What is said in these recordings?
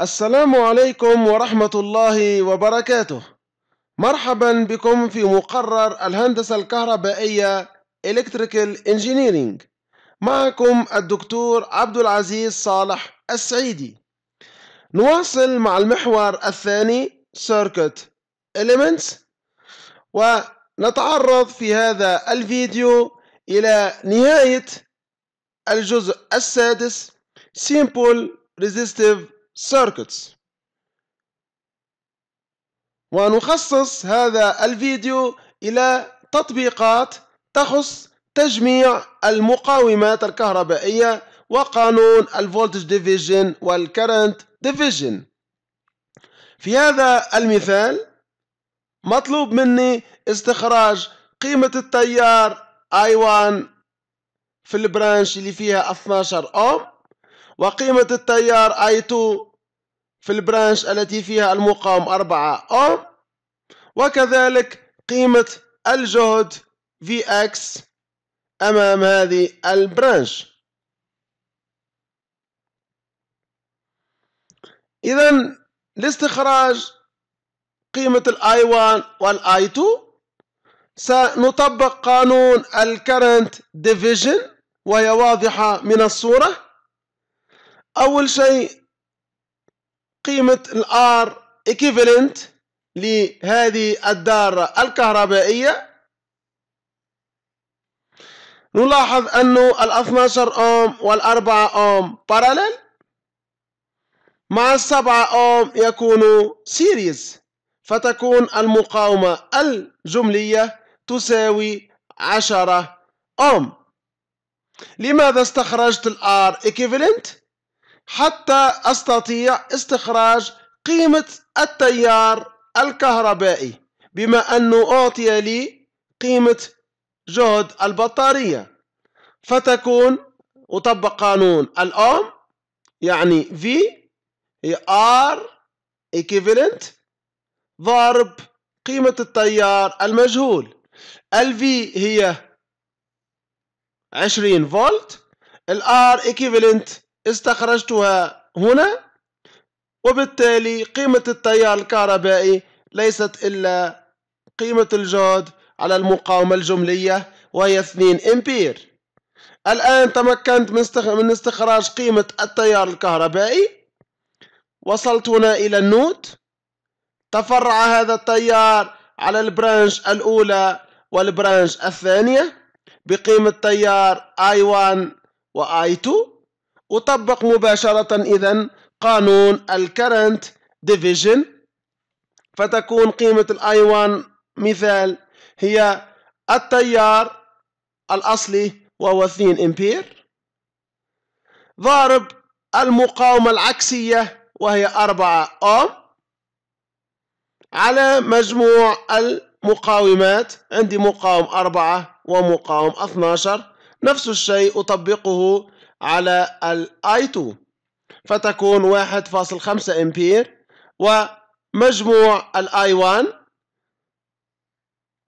السلام عليكم ورحمة الله وبركاته مرحبا بكم في مقرر الهندسة الكهربائية Electrical Engineering معكم الدكتور عبد العزيز صالح السعيدي نواصل مع المحور الثاني Circuit Elements ونتعرض في هذا الفيديو إلى نهاية الجزء السادس Simple Resistive سيركتس ونخصص هذا الفيديو إلى تطبيقات تخص تجميع المقاومات الكهربائية وقانون الفولتج ديفيجن والكرنت ديفيجن في هذا المثال مطلوب مني استخراج قيمة التيار I1 في البرانش اللي فيها 12 أوم وقيمة التيار I2 في البرانش التي فيها المقاوم 4 أوم وكذلك قيمة الجهد Vx أمام هذه البرانش إذا لاستخراج قيمة i 1 i 2 سنطبق قانون الكرنت ديفيجن وهي واضحة من الصورة أول شيء قيمة الآر equivalent لهذه الدارة الكهربائية نلاحظ أنه ال 12 أوم وال 4 أوم parallel مع السبعة أوم يكون series فتكون المقاومة الجملية تساوي 10 أوم لماذا استخرجت الـ R equivalent؟ حتى أستطيع استخراج قيمة التيار الكهربائي بما أنه أعطي لي قيمة جهد البطارية فتكون أطبق قانون الأوم يعني V هي R equivalent ضرب قيمة التيار المجهول ال V هي 20 فولت ال R equivalent استخرجتها هنا وبالتالي قيمة التيار الكهربائي ليست إلا قيمة الجهد على المقاومة الجملية وهي 2 أمبير الآن تمكنت من استخراج قيمة التيار الكهربائي وصلت هنا إلى النوت تفرع هذا التيار على البرانش الأولى والبرانش الثانية بقيمة تيار I1 و I2 وطبق مباشرة إذا قانون الكرنت ديفيجن فتكون قيمة الاي 1 مثال هي التيار الأصلي وهو 2 امبير ضارب المقاومة العكسية وهي 4 أوم على مجموع المقاومات عندي مقاوم 4 ومقاوم 12 نفس الشيء أطبقه على الاي 2 فتكون 1.5 امبير ومجموع الاي 1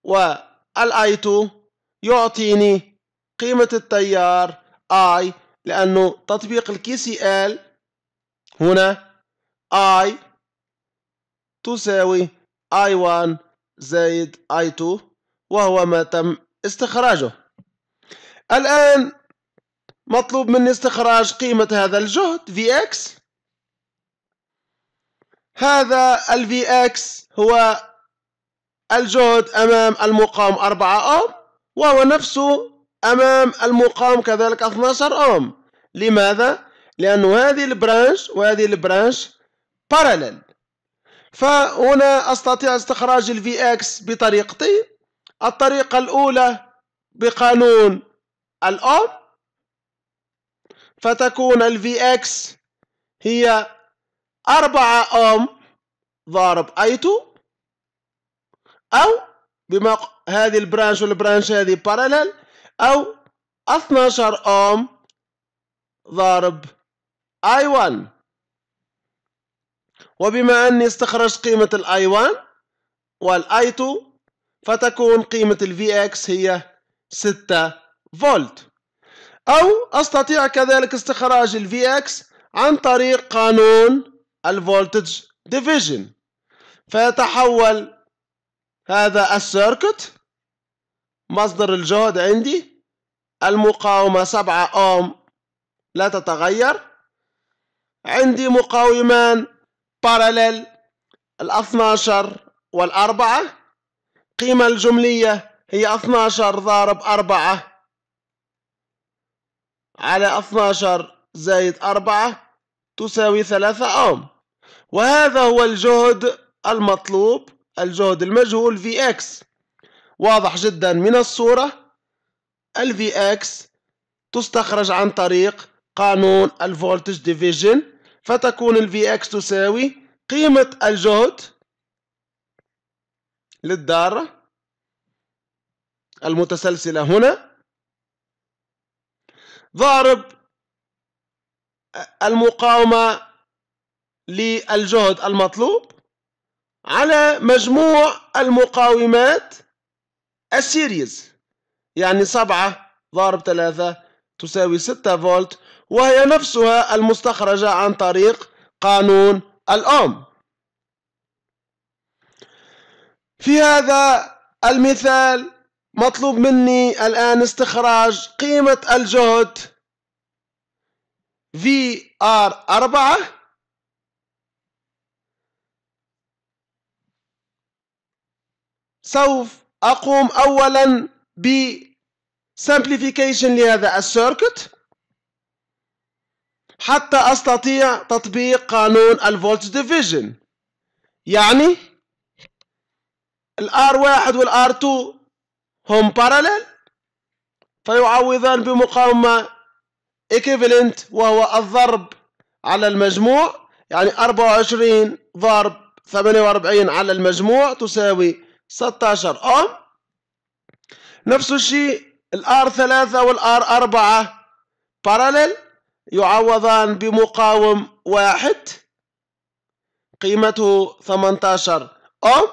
والاي 2 يعطيني قيمة التيار I لأنه تطبيق الكي سي ال هنا I تساوي I1 زائد I2 وهو ما تم استخراجه الآن مطلوب مني استخراج قيمة هذا الجهد Vx هذا ال Vx هو الجهد أمام المقام 4 أوم وهو نفسه أمام المقام كذلك 12 أوم لماذا؟ لأن هذه البرانش وهذه البرانش باراليل فهنا أستطيع استخراج ال Vx بطريقتين الطريقة الأولى بقانون الأوم فتكون ال Vx هي 4 أوم ضارب I2 أو بما هذه البرانش والبرانش هذه باراليل أو 12 أوم ضارب I1 وبما أني استخرجت قيمة ال I1 وال I2 فتكون قيمة ال Vx هي 6 فولت أو أستطيع كذلك استخراج الـ Vx عن طريق قانون الـ Voltage Division فيتحول هذا السيركت مصدر الجهد عندي المقاومة 7 أوم لا تتغير عندي مقاومان بارلل الـ 12 والأربعة قيمة الجملية هي 12 ضرب 4 على 12 زائد 4 تساوي 3 أوم وهذا هو الجهد المطلوب الجهد المجهول في اكس واضح جدا من الصورة الفي اكس تستخرج عن طريق قانون الفولتج ديفيجن فتكون الفي اكس تساوي قيمة الجهد للدارة المتسلسلة هنا ضارب المقاومة للجهد المطلوب على مجموع المقاومات السيريز يعني سبعة ضارب ثلاثة تساوي ستة فولت وهي نفسها المستخرجة عن طريق قانون الأوم في هذا المثال مطلوب مني الآن استخراج قيمة الجهد VR 4 سوف أقوم أولا ب simplification لهذا السيركت حتى أستطيع تطبيق قانون الفولت ديفيجن يعني الR1 والR2 هم parallel فيعوضان بمقاومة equivalent وهو الضرب على المجموع يعني 24 ضرب 48 على المجموع تساوي 16 أوم نفس الشيء الار ثلاثة والار أربعة parallel يعوضان بمقاوم واحد قيمته 18 أوم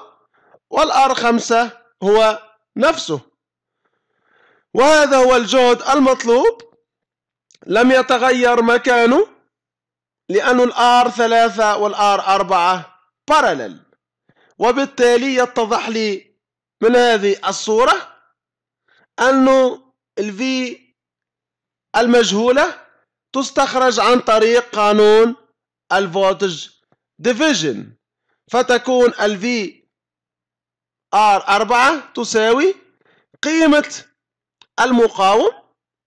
والار خمسة هو نفسه وهذا هو الجهد المطلوب لم يتغير مكانه لأن الآر ثلاثة والآر أربعة بارلل وبالتالي يتضح لي من هذه الصورة أنه الفي المجهولة تستخرج عن طريق قانون الفولتج ديفيجن فتكون الفي R4 تساوي قيمة المقاوم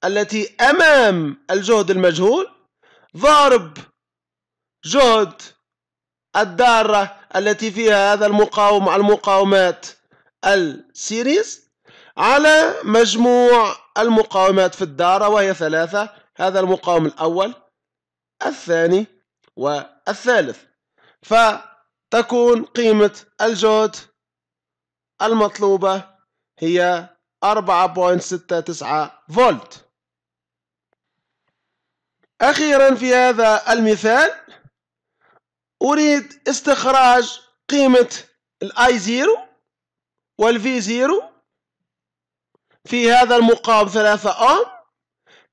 التي أمام الجهد المجهول ضرب جهد الدارة التي فيها هذا المقاوم المقاومات السيريز على مجموع المقاومات في الدارة وهي ثلاثة هذا المقاوم الأول الثاني والثالث فتكون قيمة الجهد المطلوبة هي 4.69 فولت أخيرا في هذا المثال أريد استخراج قيمة الاي زيرو والفي زيرو في هذا المقام 3 أوم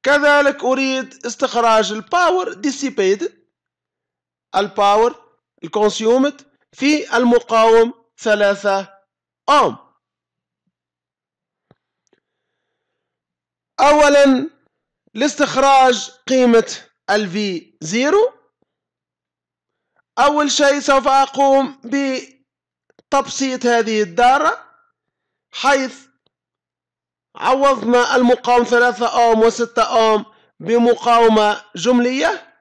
كذلك أريد استخراج الباور dissipated الباور Consumed في المقاوم 3 on أولا لاستخراج قيمة ال V0 أول شيء سوف أقوم بتبسيط هذه الدارة حيث عوضنا المقاوم 3 أوم و6 أوم بمقاومة جملية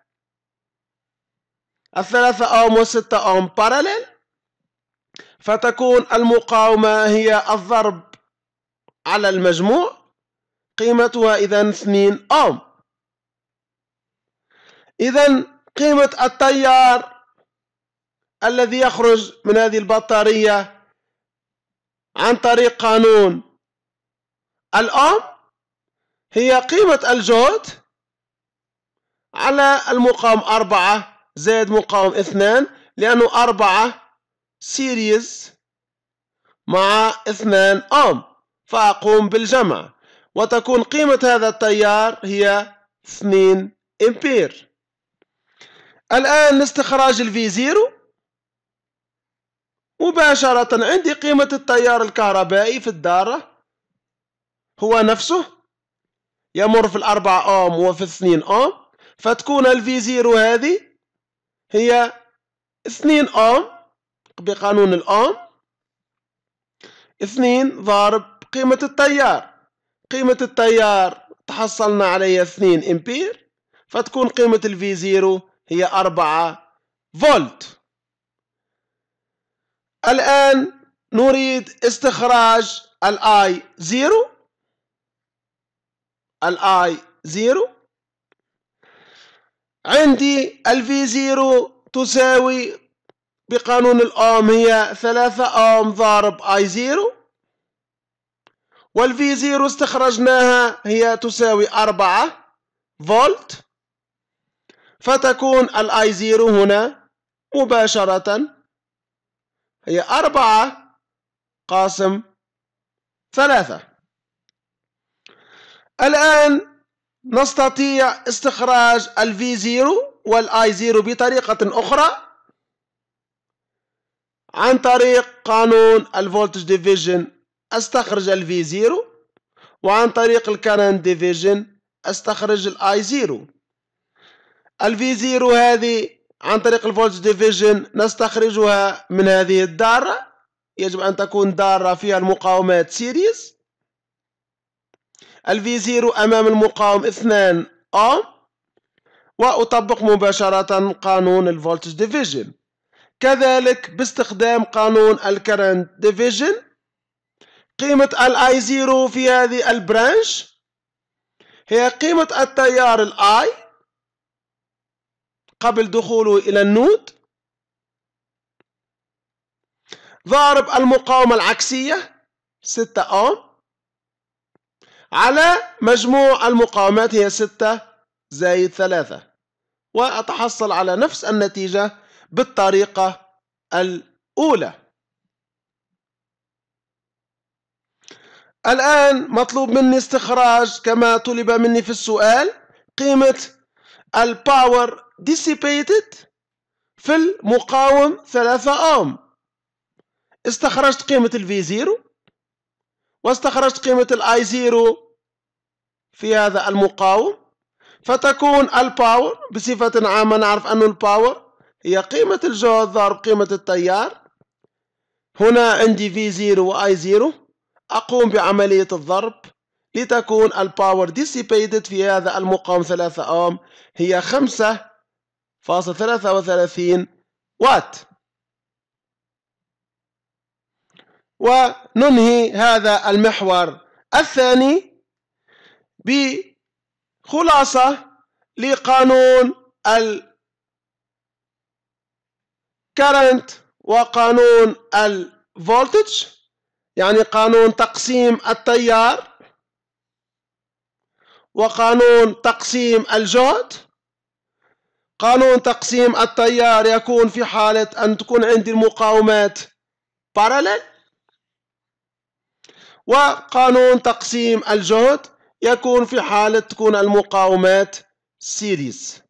الثلاثة أوم والستة أوم باراليل فتكون المقاومة هي الضرب على المجموع قيمتها إذا 2 أوم إذا قيمة التيار الذي يخرج من هذه البطارية عن طريق قانون الأوم هي قيمة الجهد على المقاوم أربعة زائد مقاوم اثنان لأنه أربعة سيريز مع اثنان أم فأقوم بالجمع وتكون قيمة هذا التيار هي اثنين إمبير الآن لاستخراج الفي زيرو مباشرة عندي قيمة التيار الكهربائي في الدارة هو نفسه يمر في الأربعة أوم وفي اثنين أوم فتكون الفي زيرو هذه هي اثنين أوم بقانون الأوم اثنين ضارب قيمة التيار قيمة التيار تحصلنا عليها اثنين امبير فتكون قيمة الفي زيرو هي أربعة فولت الآن نريد استخراج الاي زيرو الاي زيرو عندي الفي زيرو تساوي بقانون الأوم هي ثلاثة أوم ضارب I زيرو والفي زيرو استخرجناها هي تساوي أربعة فولت فتكون الاي زيرو هنا مباشرة هي أربعة قاسم ثلاثة الآن نستطيع استخراج الفي زيرو والاي زيرو بطريقة أخرى عن طريق قانون الفولتج ديفيجن استخرج ال في زيرو وعن طريق الكرنت ديفيجن استخرج الاي زيرو ال في زيرو هذه عن طريق الفولتج ديفيجن نستخرجها من هذه الدارة يجب أن تكون دارة فيها المقاومات سيريز ال في زيرو أمام المقاوم اثنان أوم وأطبق مباشرة قانون الفولتج ديفيجن كذلك باستخدام قانون الكرنت ديفيجن قيمة الاي زيرو في هذه البرانش هي قيمة التيار الاي قبل دخوله إلى النود ضارب المقاومة العكسية 6 أوم على مجموع المقاومات هي 6 زائد 3 وأتحصل على نفس النتيجة بالطريقة الأولى الآن مطلوب مني استخراج كما طلب مني في السؤال قيمة الباور dissipated في المقاوم 3 أوم استخرجت قيمة الفي زيرو واستخرجت قيمة الاي زيرو في هذا المقاوم فتكون الباور بصفة عامة نعرف أن الباور هي قيمة الجهد ضرب قيمة التيار هنا عندي v 0 و i 0 أقوم بعملية الضرب لتكون الباور ديسيبيتد في هذا المقام 3 أوم هي 5.33 وات وننهي هذا المحور الثاني بخلاصة لقانون current وقانون الفولتج يعني قانون تقسيم التيار وقانون تقسيم الجهد قانون تقسيم التيار يكون في حالة أن تكون عندي المقاومات parallel وقانون تقسيم الجهد يكون في حالة تكون المقاومات سيريز